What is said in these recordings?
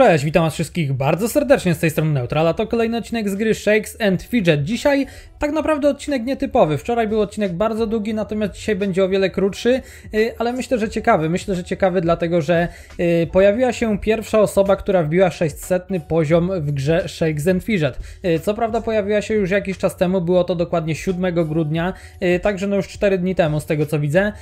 Cześć, witam was wszystkich bardzo serdecznie z tej strony Neutral, a to kolejny odcinek z gry Shakes and Fidget. Dzisiaj tak naprawdę odcinek nietypowy. Wczoraj był odcinek bardzo długi, natomiast dzisiaj będzie o wiele krótszy, y, ale myślę, że ciekawy. Myślę, że ciekawy dlatego, że y, pojawiła się pierwsza osoba, która wbiła 600 poziom w grze Shakes and Fidget. Y, co prawda pojawiła się już jakiś czas temu, było to dokładnie 7 grudnia, także no już 4 dni temu z tego co widzę,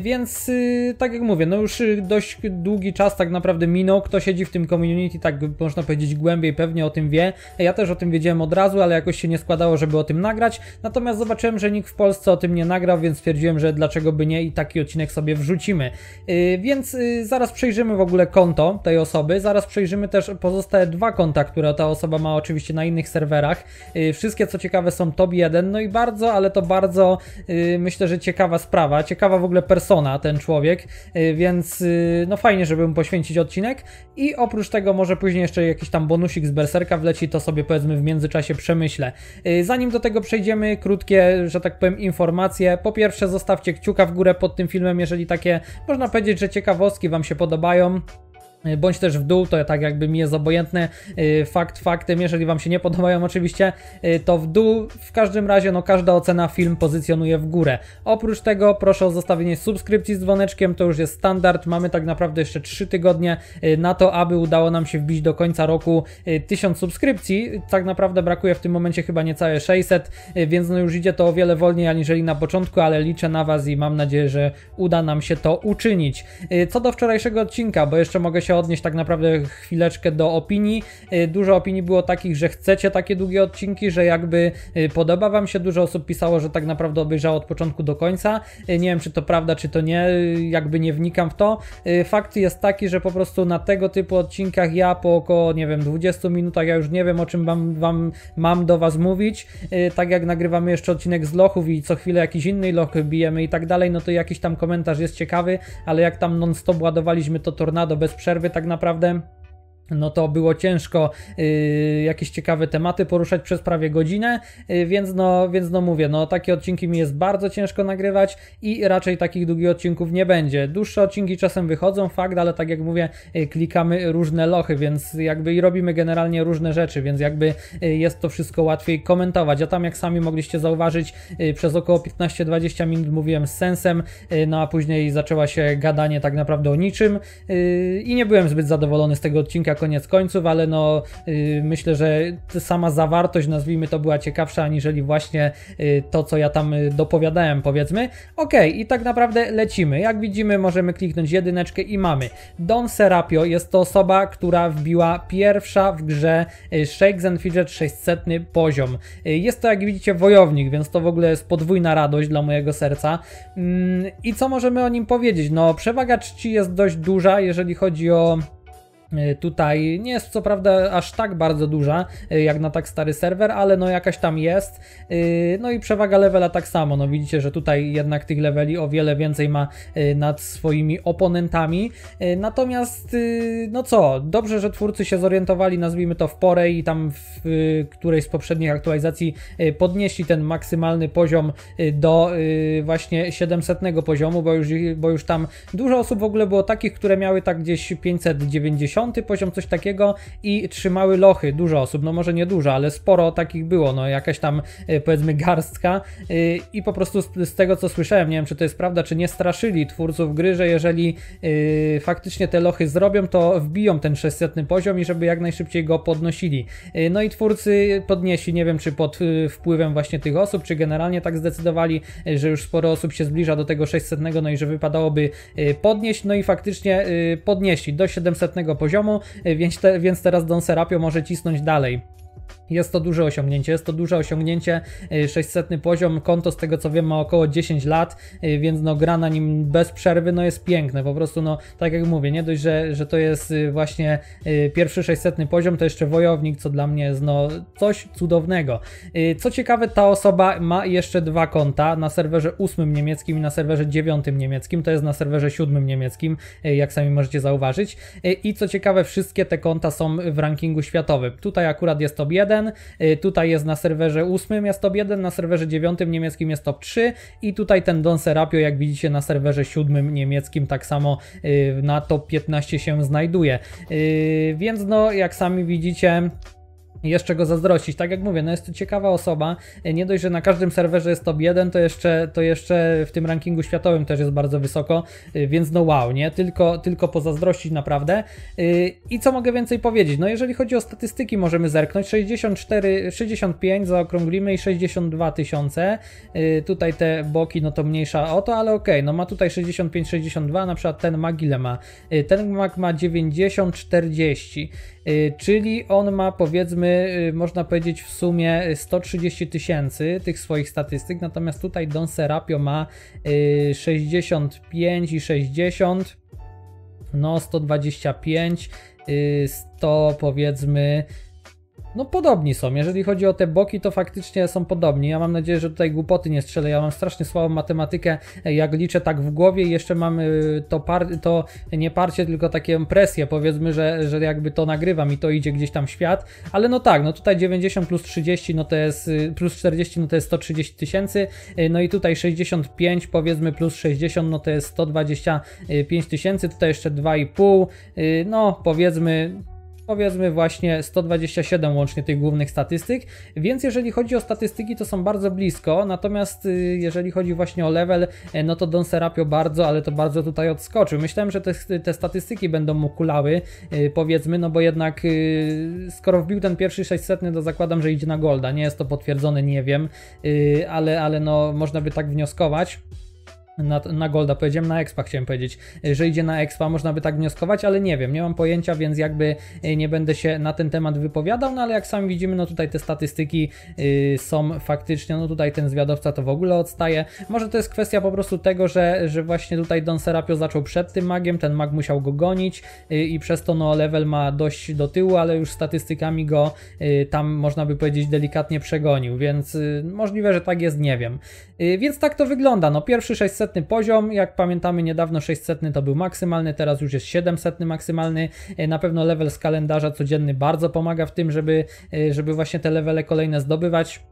więc tak jak mówię, no już dość długi czas tak naprawdę minął, kto siedzi w tym community community tak można powiedzieć głębiej pewnie o tym wie. Ja też o tym wiedziałem od razu, ale jakoś się nie składało, żeby o tym nagrać. Natomiast zobaczyłem, że nikt w Polsce o tym nie nagrał, więc stwierdziłem, że dlaczego by nie i taki odcinek sobie wrzucimy. Y, więc y, zaraz przejrzymy w ogóle konto tej osoby, zaraz przejrzymy też pozostałe dwa konta, które ta osoba ma oczywiście na innych serwerach. Y, wszystkie co ciekawe są top 1, no i bardzo, ale to bardzo myślę, że ciekawa sprawa, ciekawa w ogóle persona ten człowiek, więc no fajnie, żeby mu poświęcić odcinek i oprócz tego może później jeszcze jakiś tam bonusik z Berserka wleci, to sobie powiedzmy w międzyczasie przemyślę. Y, zanim do tego przejdziemy, krótkie, że tak powiem, informacje. Po pierwsze, zostawcie kciuka w górę pod tym filmem, jeżeli takie, można powiedzieć, że ciekawostki Wam się podobają. E, bądź też w dół, to tak jakby mi jest obojętne. E, fakt faktem, jeżeli Wam się nie podobają oczywiście, e, to w dół. W każdym razie, no każda ocena film pozycjonuje w górę. Oprócz tego proszę o zostawienie subskrypcji z dzwoneczkiem, to już jest standard. Mamy tak naprawdę jeszcze 3 tygodnie na to, aby udało nam się wbić do końca roku 1000 subskrypcji. Tak naprawdę brakuje w tym momencie chyba niecałe 600, więc no już idzie to o wiele wolniej aniżeli na początku, ale liczę na Was i mam nadzieję, że uda nam się to uczynić. Co do wczorajszego odcinka, bo jeszcze mogę się odnieść tak naprawdę chwileczkę do opinii. Y, dużo opinii było takich, że chcecie takie długie odcinki, że jakby y, podoba Wam się. Dużo osób pisało, że tak naprawdę obejrzało od początku do końca. Y, nie wiem, czy to prawda, czy to nie, jakby nie wnikam w to. Fakt jest taki, że po prostu na tego typu odcinkach ja po około, nie wiem, 20 minutach, ja już nie wiem o czym wam, wam mam do Was mówić. Tak jak nagrywamy jeszcze odcinek z lochów i co chwilę jakiś inny loch bijemy i tak dalej, no to jakiś tam komentarz jest ciekawy, ale jak tam non-stop ładowaliśmy to tornado bez przerwy, przerwy tak naprawdę no to było ciężko yy, jakieś ciekawe tematy poruszać przez prawie godzinę, yy, więc, no, więc no mówię, no takie odcinki mi jest bardzo ciężko nagrywać i raczej takich długich odcinków nie będzie. Dłuższe odcinki czasem wychodzą, fakt, ale tak jak mówię, yy, klikamy różne lochy, więc jakby i robimy generalnie różne rzeczy, więc jakby y, jest to wszystko łatwiej komentować. a tam jak sami mogliście zauważyć, y, przez około 15-20 minut mówiłem z sensem, y, no a później zaczęła się gadanie tak naprawdę o niczym i nie byłem zbyt zadowolony z tego odcinka, koniec końców, ale no y, myślę, że sama zawartość, nazwijmy to, była ciekawsza aniżeli właśnie y, to, co ja tam y, dopowiadałem, powiedzmy. Ok, i tak naprawdę lecimy. Jak widzimy, możemy kliknąć jedyneczkę i mamy. Don Serapio jest to osoba, która wbiła pierwsza w grze Shakes and Fidget 600 poziom. Jest to, jak widzicie, wojownik, więc to w ogóle jest podwójna radość dla mojego serca. Mm, I co możemy o nim powiedzieć? No, przewaga czci jest dość duża, jeżeli chodzi o E, tutaj nie jest co prawda aż tak bardzo duża e, jak na tak stary serwer, ale no jakaś tam jest. E, no i przewaga levela tak samo. No widzicie, że tutaj jednak tych leveli o wiele więcej ma nad swoimi oponentami. Natomiast no co, dobrze, że twórcy się zorientowali, nazwijmy to w porę i tam w którejś z poprzednich aktualizacji podnieśli ten maksymalny poziom do właśnie 700 poziomu, bo już, bo już tam dużo osób w ogóle było takich, które miały tak gdzieś 590 poziom, coś takiego i trzymały lochy. Dużo osób, no może nie dużo, ale sporo takich było, no jakaś tam e, powiedzmy garstka e, i po prostu z, tego co słyszałem, nie wiem czy to jest prawda, czy nie straszyli twórców gry, że jeżeli e, faktycznie te lochy zrobią, to wbiją ten 600 poziom i żeby jak najszybciej go podnosili. no i twórcy podnieśli, nie wiem czy pod wpływem właśnie tych osób, czy generalnie tak zdecydowali, że już sporo osób się zbliża do tego 600, no i że wypadałoby podnieść, no i faktycznie podnieśli do 700 poziomu poziomu, e, więc, te, więc teraz Don Serapio może cisnąć dalej. Jest to duże osiągnięcie, jest to duże osiągnięcie, 600 y, poziom, konto z tego co wiem ma około 10 lat, y, więc no gra na nim bez przerwy, no jest piękne, po prostu no tak jak mówię, nie dość, że, że to jest y, właśnie pierwszy 600 poziom, to jeszcze wojownik, co dla mnie jest no coś cudownego. Co ciekawe, ta osoba ma jeszcze dwa konta na serwerze 8 niemieckim i na serwerze 9 niemieckim, to jest na serwerze 7 niemieckim, jak sami możecie zauważyć i co ciekawe, wszystkie te konta są w rankingu światowym. Tutaj akurat jest to top 1, y, tutaj jest na serwerze 8 jest top 1, na serwerze 9 niemieckim jest top 3 i tutaj ten Don Serapio, jak widzicie, na serwerze 7 niemieckim tak samo y, na top 15 się znajduje. Y, więc no, jak sami widzicie, jeszcze go zazdrościć. Tak jak mówię, no jest to ciekawa osoba. E, nie dość, że na każdym serwerze jest top 1, to jeszcze, to jeszcze w tym rankingu światowym też jest bardzo wysoko, e, więc no wow, nie? Tylko, tylko pozazdrościć naprawdę. E, I co mogę więcej powiedzieć? No jeżeli chodzi o statystyki, możemy zerknąć. 64, 65 zaokrąglimy i 62 tysiące. Tutaj te boki, no to mniejsza o to, ale okej, okay, no ma tutaj 65, 62, na przykład ten mag ile ma? Ten mag ma 90, 40. Y, czyli on ma powiedzmy, y, można powiedzieć w sumie 130 tysięcy tych swoich statystyk, natomiast tutaj Don Serapio ma 65 y, i 60, no 125, 100 powiedzmy no podobni są, jeżeli chodzi o te boki, to faktycznie są podobni. Ja mam nadzieję, że tutaj głupoty nie strzelę. Ja mam strasznie słabą matematykę, jak liczę tak w głowie i jeszcze mam y, to, par, to nie parcie, tylko takie presję, powiedzmy, że, że jakby to nagrywam i to idzie gdzieś tam w świat. Ale no tak, no tutaj 90 plus 30, no to jest y, plus 40, no to jest 130 tysięcy. Y, no i tutaj 65 powiedzmy plus 60, no to jest 125 tysięcy. Tutaj jeszcze 2,5, no powiedzmy powiedzmy właśnie 127 łącznie tych głównych statystyk, więc jeżeli chodzi o statystyki to są bardzo blisko, natomiast y, jeżeli chodzi właśnie o level, e, no to Don Serapio bardzo, ale to bardzo tutaj odskoczył. Myślałem, że te, te statystyki będą mu kulały, y, powiedzmy, no bo jednak y, skoro wbił ten pierwszy 600, to zakładam, że idzie na golda, nie jest to potwierdzone, nie wiem, ale, ale no można by tak wnioskować na, na Golda powiedziałem, na Expa chciałem powiedzieć, że idzie na Expa, można by tak wnioskować, ale nie wiem, nie mam pojęcia, więc jakby y, nie będę się na ten temat wypowiadał, no ale jak sami widzimy, no tutaj te statystyki yy, są faktycznie, no tutaj ten zwiadowca to w ogóle odstaje. Może to jest kwestia po prostu tego, że, że właśnie tutaj Don Serapio zaczął przed tym magiem, ten mag musiał go gonić yy, i przez to no level ma dość do tyłu, ale już statystykami go yy, tam można by powiedzieć delikatnie przegonił, więc y, możliwe, że tak jest, nie wiem. Y, więc tak to wygląda, no pierwszy 600 600 poziom, jak pamiętamy niedawno 600 to był maksymalny, teraz już jest 700 maksymalny. E, na pewno level z kalendarza codzienny bardzo pomaga w tym, żeby, e, żeby właśnie te levele kolejne zdobywać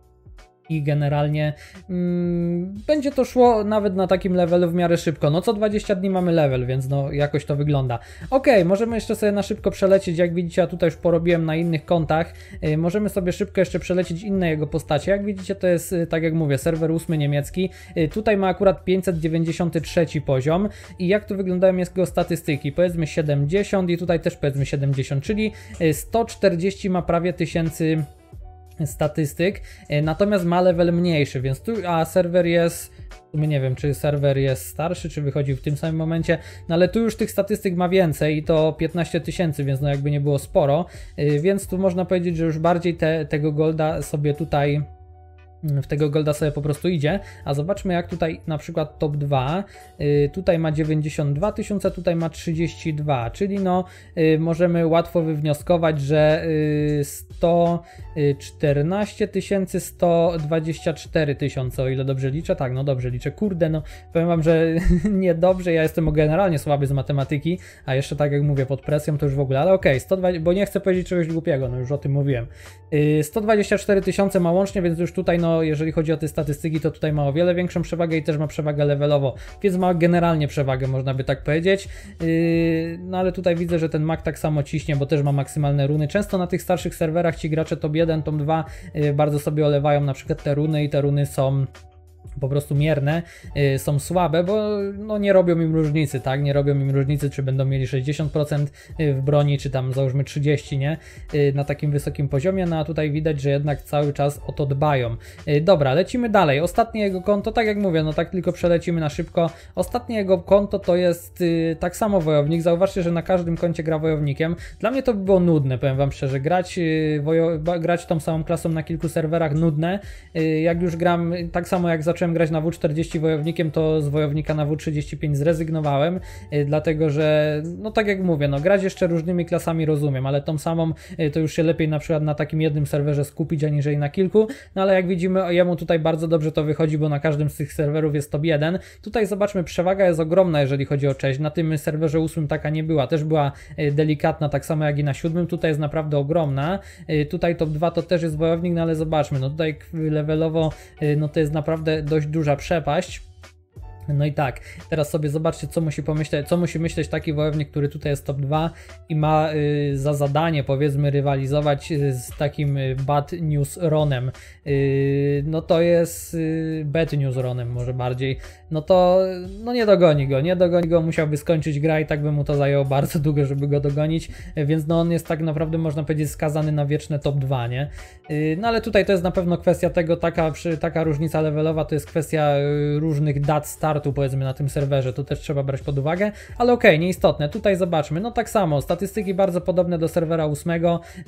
i generalnie mm, będzie to szło nawet na takim levelu w miarę szybko. No co 20 dni mamy level, więc no jakoś to wygląda. Ok, możemy jeszcze sobie na szybko przelecieć, jak widzicie, ja tutaj już porobiłem na innych kontach. Yy, możemy sobie szybko jeszcze przelecieć inne jego postacie. Jak widzicie, to jest, yy, tak jak mówię, serwer 8 niemiecki. Yy, tutaj ma akurat 593 poziom i jak tu wyglądają jego statystyki? Powiedzmy 70 i tutaj też powiedzmy 70, czyli 140 y, ma prawie tysięcy statystyk, e, natomiast ma level mniejszy, więc tu, a serwer jest, nie wiem czy serwer jest starszy, czy wychodził w tym samym momencie, no ale tu już tych statystyk ma więcej i to 15 tysięcy, więc no jakby nie było sporo, e, więc tu można powiedzieć, że już bardziej te, tego golda sobie tutaj w tego Golda sobie po prostu idzie, a zobaczmy jak tutaj na przykład top 2, yy, tutaj ma 92 tysiące, tutaj ma 32, czyli no yy, możemy łatwo wywnioskować, że yy, 114 y, tysięcy, 124 tysiące, o ile dobrze liczę, tak no dobrze liczę, kurde no powiem wam, że niedobrze, ja jestem generalnie słaby z matematyki, a jeszcze tak jak mówię pod presją to już w ogóle, ale okej, okay, bo nie chcę powiedzieć czegoś głupiego, no już o tym mówiłem, 124 y, tysiące ma łącznie, więc już tutaj no jeżeli chodzi o te statystyki, to tutaj ma o wiele większą przewagę i też ma przewagę levelowo, więc ma generalnie przewagę, można by tak powiedzieć. Yy, no ale tutaj widzę, że ten mak tak samo ciśnie, bo też ma maksymalne runy. Często na tych starszych serwerach ci gracze top 1, top 2 yy, bardzo sobie olewają na przykład te runy i te runy są po prostu mierne y, są słabe, bo no, nie robią im różnicy, tak? Nie robią im różnicy, czy będą mieli 60% y, w broni, czy tam załóżmy 30, nie? Y, na takim wysokim poziomie, no a tutaj widać, że jednak cały czas o to dbają. dobra, lecimy dalej. Ostatnie jego konto, tak jak mówię, no tak tylko przelecimy na szybko. Ostatnie jego konto to jest tak samo wojownik. Zauważcie, że na każdym koncie gra wojownikiem. Dla mnie to by było nudne, powiem wam szczerze, grać, grać tą samą klasą na kilku serwerach nudne. Jak już gram tak samo jak za zacząłem grać na W40 wojownikiem, to z wojownika na W35 zrezygnowałem, y, dlatego że, no tak jak mówię, no grać jeszcze różnymi klasami rozumiem, ale tą samą y, to już się lepiej na przykład na takim jednym serwerze skupić, aniżeli na kilku, no ale jak widzimy, jemu tutaj bardzo dobrze to wychodzi, bo na każdym z tych serwerów jest top 1. Tutaj zobaczmy, przewaga jest ogromna, jeżeli chodzi o cześć. Na tym serwerze 8 taka nie była, też była y, delikatna, tak samo jak i na 7, tutaj jest naprawdę ogromna. Tutaj top 2 to też jest wojownik, no ale zobaczmy, no tutaj levelowo, no to jest naprawdę dość duża przepaść no i tak, teraz sobie zobaczcie, co musi pomyśleć, co musi myśleć taki wojownik, który tutaj jest top 2 i ma y, za zadanie powiedzmy rywalizować y, z takim y, Bad News Ronem. Y, no to jest y, Bad News Ronem może bardziej. No to no nie dogoni go, nie dogoni go, musiałby skończyć gra i tak by mu to zajęło bardzo długo, żeby go dogonić, więc no on jest tak naprawdę można powiedzieć skazany na wieczne top 2, nie? Y, no ale tutaj to jest na pewno kwestia tego, taka, taka różnica levelowa to jest kwestia różnych dat start startu powiedzmy na tym serwerze, to też trzeba brać pod uwagę, ale okej, okay, nieistotne, tutaj zobaczmy, no tak samo, statystyki bardzo podobne do serwera 8,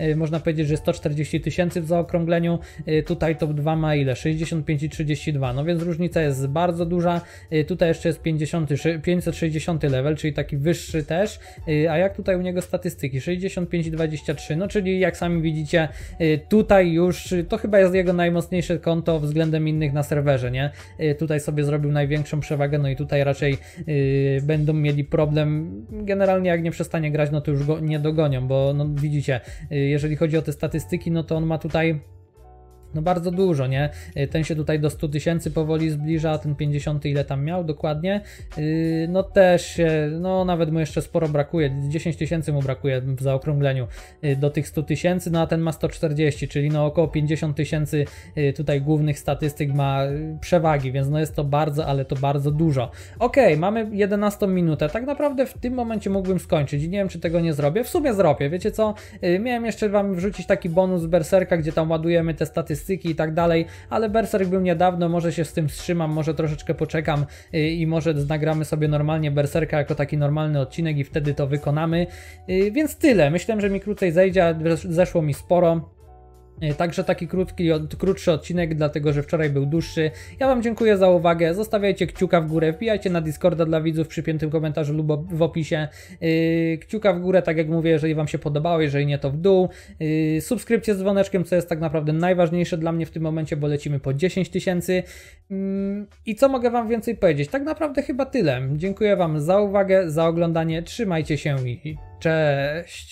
y, można powiedzieć, że 140 tysięcy w zaokrągleniu, y, tutaj top 2 ma ile? 65 i 32, no więc różnica jest bardzo duża, y, tutaj jeszcze jest 50, 560 level, czyli taki wyższy też, a jak tutaj u niego statystyki? 65 i 23, no czyli jak sami widzicie, tutaj już, to chyba jest jego najmocniejsze konto względem innych na serwerze, nie? Tutaj sobie zrobił największą przewagę przewagę, no i tutaj raczej yy, będą mieli problem. Generalnie jak nie przestanie grać, no to już go nie dogonią, bo no, widzicie, yy, jeżeli chodzi o te statystyki, no to on ma tutaj no bardzo dużo, nie? Y, ten się tutaj do 100 tysięcy powoli zbliża, ten 50 ile tam miał dokładnie. Y, no też się, no nawet mu jeszcze sporo brakuje, 10 tysięcy mu brakuje w zaokrągleniu y, do tych 100 tysięcy, no a ten ma 140, czyli no około 50 tysięcy tutaj głównych statystyk ma przewagi, więc no jest to bardzo, ale to bardzo dużo. Ok, mamy 11 minutę, tak naprawdę w tym momencie mógłbym skończyć i nie wiem czy tego nie zrobię, w sumie zrobię, wiecie co? Miałem jeszcze Wam wrzucić taki bonus z Berserka, gdzie tam ładujemy te statystyki, statystyki i tak dalej, ale Berserk był niedawno, może się z tym wstrzymam, może troszeczkę poczekam y, i może nagramy sobie normalnie Berserka jako taki normalny odcinek i wtedy to wykonamy. Y, więc tyle, myślę, że mi krócej zejdzie, zeszło mi sporo. E, także taki krótki, krótszy odcinek, dlatego że wczoraj był dłuższy. Ja Wam dziękuję za uwagę. Zostawiajcie kciuka w górę, wbijajcie na Discorda dla widzów przy piętym komentarzu lub w opisie. E, kciuka w górę, tak jak mówię, jeżeli Wam się podobało, jeżeli nie, to w dół. E, subskrypcję z dzwoneczkiem, co jest tak naprawdę najważniejsze dla mnie w tym momencie, bo lecimy po 10 tysięcy. Mm, I co mogę Wam więcej powiedzieć? Tak naprawdę chyba tyle. Dziękuję Wam za uwagę, za oglądanie. Trzymajcie się i cześć!